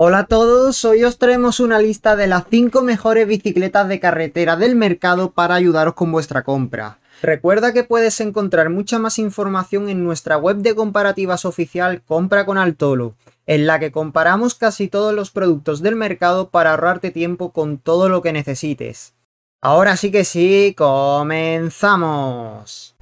Hola a todos, hoy os traemos una lista de las 5 mejores bicicletas de carretera del mercado para ayudaros con vuestra compra. Recuerda que puedes encontrar mucha más información en nuestra web de comparativas oficial Compra con Altolo, en la que comparamos casi todos los productos del mercado para ahorrarte tiempo con todo lo que necesites. Ahora sí que sí, comenzamos.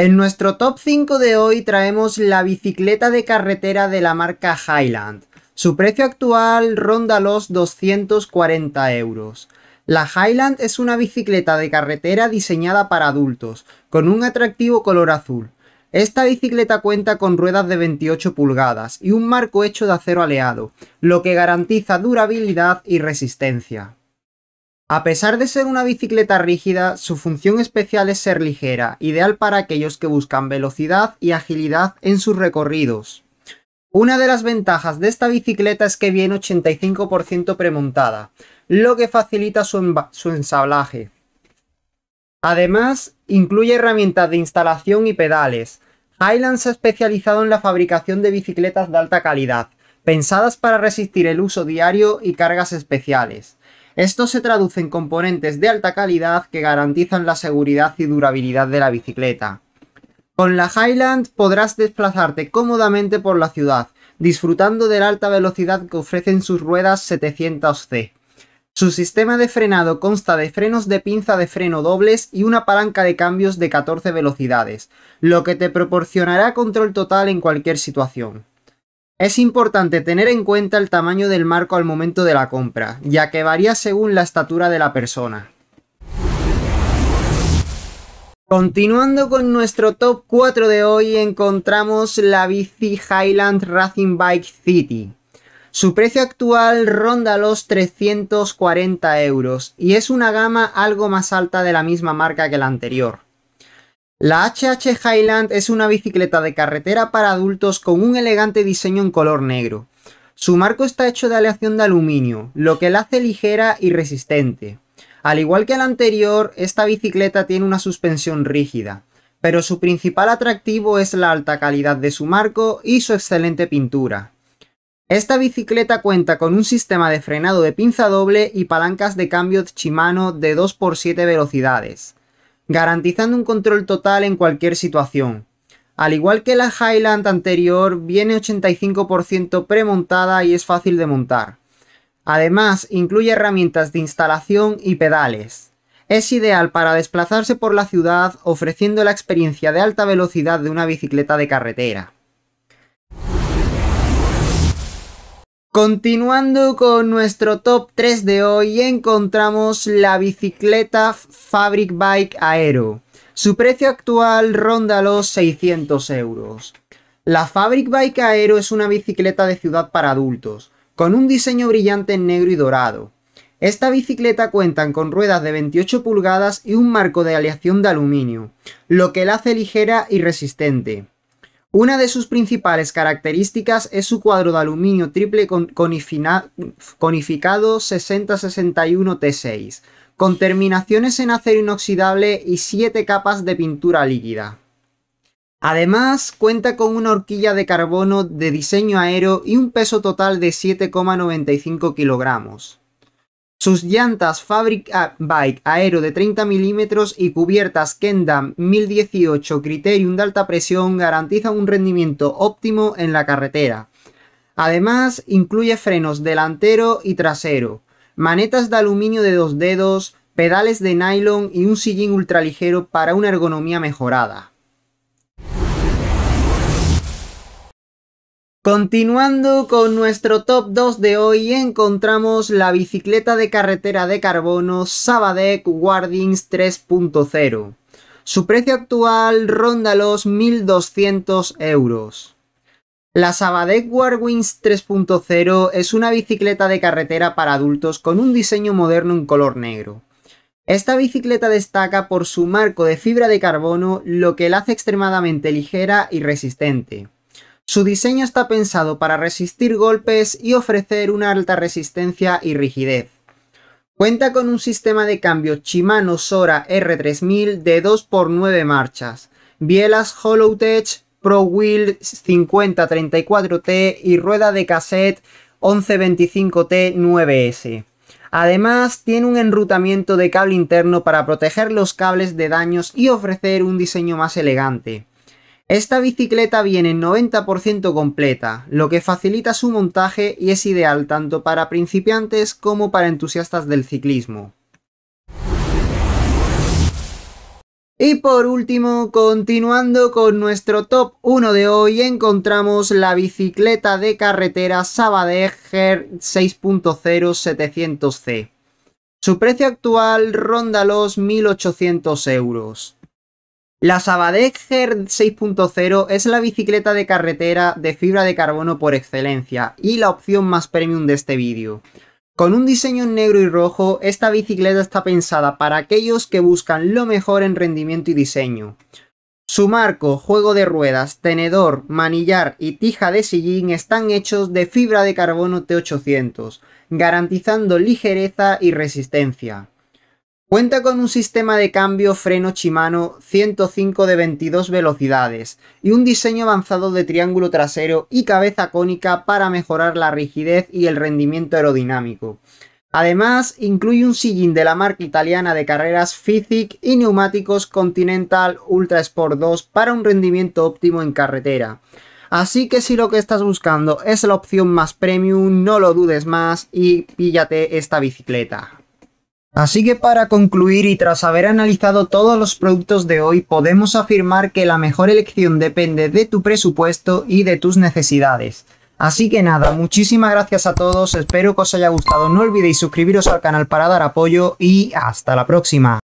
En nuestro top 5 de hoy traemos la bicicleta de carretera de la marca Highland. Su precio actual ronda los 240 euros. La Highland es una bicicleta de carretera diseñada para adultos, con un atractivo color azul. Esta bicicleta cuenta con ruedas de 28 pulgadas y un marco hecho de acero aleado, lo que garantiza durabilidad y resistencia. A pesar de ser una bicicleta rígida, su función especial es ser ligera, ideal para aquellos que buscan velocidad y agilidad en sus recorridos. Una de las ventajas de esta bicicleta es que viene 85% premontada, lo que facilita su, ensablaje. Además, incluye herramientas de instalación y pedales. Highland se ha especializado en la fabricación de bicicletas de alta calidad, pensadas para resistir el uso diario y cargas especiales. Esto se traduce en componentes de alta calidad que garantizan la seguridad y durabilidad de la bicicleta. Con la Highland podrás desplazarte cómodamente por la ciudad, disfrutando de la alta velocidad que ofrecen sus ruedas 700C. Su sistema de frenado consta de frenos de pinza de freno dobles y una palanca de cambios de 14 velocidades, lo que te proporcionará control total en cualquier situación. Es importante tener en cuenta el tamaño del marco al momento de la compra, ya que varía según la estatura de la persona. Continuando con nuestro top 4 de hoy, encontramos la bici Highland Racing Bike City. Su precio actual ronda los 340 euros y es una gama algo más alta de la misma marca que la anterior. La HH Highland es una bicicleta de carretera para adultos con un elegante diseño en color negro. Su marco está hecho de aleación de aluminio, lo que la hace ligera y resistente. Al igual que la anterior, esta bicicleta tiene una suspensión rígida, pero su principal atractivo es la alta calidad de su marco y su excelente pintura. Esta bicicleta cuenta con un sistema de frenado de pinza doble y palancas de cambio Shimano de 2x7 velocidades garantizando un control total en cualquier situación. Al igual que la Highland anterior, viene 85% premontada y es fácil de montar. Además, incluye herramientas de instalación y pedales. Es ideal para desplazarse por la ciudad ofreciendo la experiencia de alta velocidad de una bicicleta de carretera. Continuando con nuestro top 3 de hoy, encontramos la bicicleta Fabric Bike Aero. Su precio actual ronda los 600 euros. La Fabric Bike Aero es una bicicleta de ciudad para adultos, con un diseño brillante en negro y dorado. Esta bicicleta cuenta con ruedas de 28 pulgadas y un marco de aleación de aluminio, lo que la hace ligera y resistente. Una de sus principales características es su cuadro de aluminio triple conificado 6061T6, con terminaciones en acero inoxidable y 7 capas de pintura líquida. Además, cuenta con una horquilla de carbono de diseño aero y un peso total de 7,95 kilogramos. Sus llantas Fabric Bike Aero de 30 mm y cubiertas Kendam 1018 Criterium de alta presión garantizan un rendimiento óptimo en la carretera. Además, incluye frenos delantero y trasero, manetas de aluminio de dos dedos, pedales de nylon y un sillín ultraligero para una ergonomía mejorada. Continuando con nuestro top 2 de hoy, encontramos la bicicleta de carretera de carbono Sabadec Wardings 3.0. Su precio actual ronda los 1.200 euros. La Sabadec Wardings 3.0 es una bicicleta de carretera para adultos con un diseño moderno en color negro. Esta bicicleta destaca por su marco de fibra de carbono, lo que la hace extremadamente ligera y resistente. Su diseño está pensado para resistir golpes y ofrecer una alta resistencia y rigidez. Cuenta con un sistema de cambio Shimano Sora R3000 de 2x9 marchas, bielas Hollowtech Pro Wheel 5034T y rueda de cassette 1125T9S. Además, tiene un enrutamiento de cable interno para proteger los cables de daños y ofrecer un diseño más elegante. Esta bicicleta viene en 90% completa, lo que facilita su montaje y es ideal tanto para principiantes como para entusiastas del ciclismo. Y por último, continuando con nuestro top 1 de hoy, encontramos la bicicleta de carretera Sabadell GER 6.0 700C. Su precio actual ronda los 1.800 euros. La Sabadell 6.0 es la bicicleta de carretera de fibra de carbono por excelencia y la opción más premium de este vídeo. Con un diseño en negro y rojo, esta bicicleta está pensada para aquellos que buscan lo mejor en rendimiento y diseño. Su marco, juego de ruedas, tenedor, manillar y tija de sillín están hechos de fibra de carbono T800, garantizando ligereza y resistencia. Cuenta con un sistema de cambio freno Shimano 105 de 22 velocidades y un diseño avanzado de triángulo trasero y cabeza cónica para mejorar la rigidez y el rendimiento aerodinámico. Además, incluye un sillín de la marca italiana de carreras Fizik y neumáticos Continental Ultra Sport 2 para un rendimiento óptimo en carretera. Así que si lo que estás buscando es la opción más premium, no lo dudes más y píllate esta bicicleta. Así que para concluir y tras haber analizado todos los productos de hoy, podemos afirmar que la mejor elección depende de tu presupuesto y de tus necesidades. Así que nada, muchísimas gracias a todos, espero que os haya gustado, no olvidéis suscribiros al canal para dar apoyo y hasta la próxima.